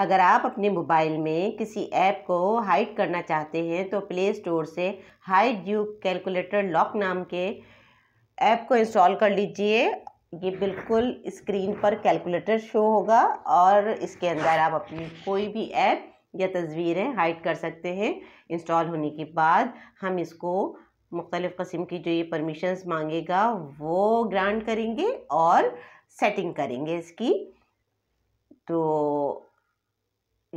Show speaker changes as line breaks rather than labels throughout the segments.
अगर आप अपने मोबाइल में किसी ऐप को हाइड करना चाहते हैं तो प्ले स्टोर से हाइड यू कैलकुलेटर लॉक नाम के ऐप को इंस्टॉल कर लीजिए ये बिल्कुल स्क्रीन पर कैलकुलेटर शो होगा और इसके अंदर आप अपनी कोई भी ऐप या तस्वीरें हाइड कर सकते हैं इंस्टॉल होने के बाद हम इसको मुख्तलिफ़ कस्म की जो ये परमिशंस मांगेगा वो ग्रांट करेंगे और सेटिंग करेंगे इसकी तो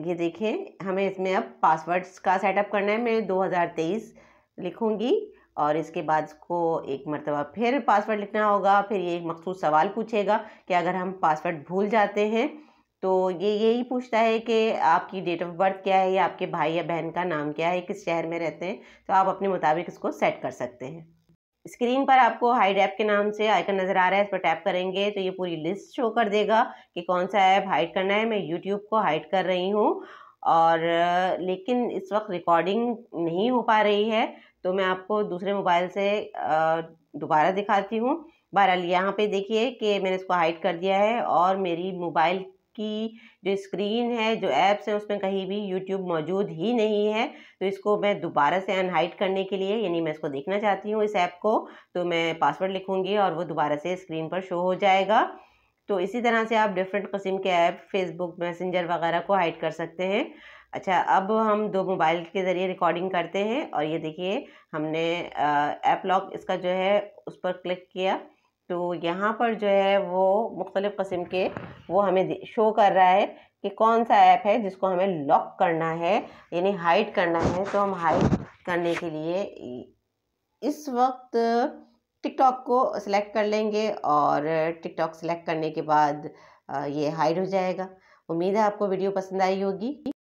ये देखें हमें इसमें अब पासवर्ड्स का सेटअप करना है मैं 2023 लिखूँगी और इसके बाद इसको एक मरतबा फिर पासवर्ड लिखना होगा फिर ये एक मखसूस सवाल पूछेगा कि अगर हम पासवर्ड भूल जाते हैं तो ये यही पूछता है कि आपकी डेट ऑफ बर्थ क्या है या आपके भाई या बहन का नाम क्या है किस शहर में रहते हैं तो आप अपने मुताबिक इसको सेट कर सकते हैं स्क्रीन पर आपको हाइड ऐप के नाम से आइकन नज़र आ रहा है इस पर टैप करेंगे तो ये पूरी लिस्ट शो कर देगा कि कौन सा ऐप हाइड करना है मैं यूट्यूब को हाइड कर रही हूँ और लेकिन इस वक्त रिकॉर्डिंग नहीं हो पा रही है तो मैं आपको दूसरे मोबाइल से दोबारा दिखाती हूँ बहरहाल यहाँ पे देखिए कि मैंने इसको हाइड कर दिया है और मेरी मोबाइल की जो स्क्रीन है जो ऐप्स है उसमें कहीं भी यूट्यूब मौजूद ही नहीं है तो इसको मैं दोबारा से अनहाइड करने के लिए यानी मैं इसको देखना चाहती हूँ इस ऐप को तो मैं पासवर्ड लिखूँगी और वो दोबारा से स्क्रीन पर शो हो जाएगा तो इसी तरह से आप डिफरेंट कस्म के ऐप फेसबुक मैसेंजर वगैरह को हाइड कर सकते हैं अच्छा अब हम दो मोबाइल के ज़रिए रिकॉर्डिंग करते हैं और ये देखिए हमने ऐप लॉक इसका जो है उस पर क्लिक किया तो यहाँ पर जो है वो मुख्तलिफ़ कस्म के वो हमें शो कर रहा है कि कौन सा ऐप है जिसको हमें लॉक करना है यानी हाइड करना है तो हम हाइड करने के लिए इस वक्त टिकटॉक को सिलेक्ट कर लेंगे और टिकटॉक सिलेक्ट करने के बाद ये हाइड हो जाएगा उम्मीद है आपको वीडियो पसंद आई होगी